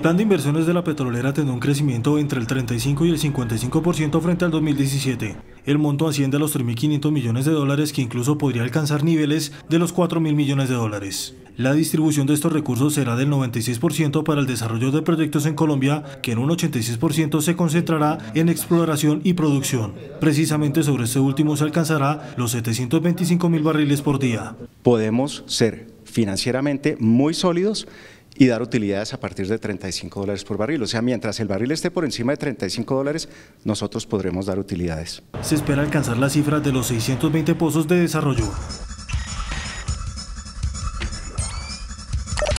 El plan de inversiones de la petrolera tendrá un crecimiento entre el 35 y el 55% frente al 2017. El monto asciende a los 3.500 millones de dólares que incluso podría alcanzar niveles de los 4.000 millones de dólares. La distribución de estos recursos será del 96% para el desarrollo de proyectos en Colombia, que en un 86% se concentrará en exploración y producción. Precisamente sobre este último se alcanzará los 725.000 barriles por día. Podemos ser financieramente muy sólidos y dar utilidades a partir de 35 dólares por barril. O sea, mientras el barril esté por encima de 35 dólares, nosotros podremos dar utilidades. Se espera alcanzar las cifras de los 620 pozos de desarrollo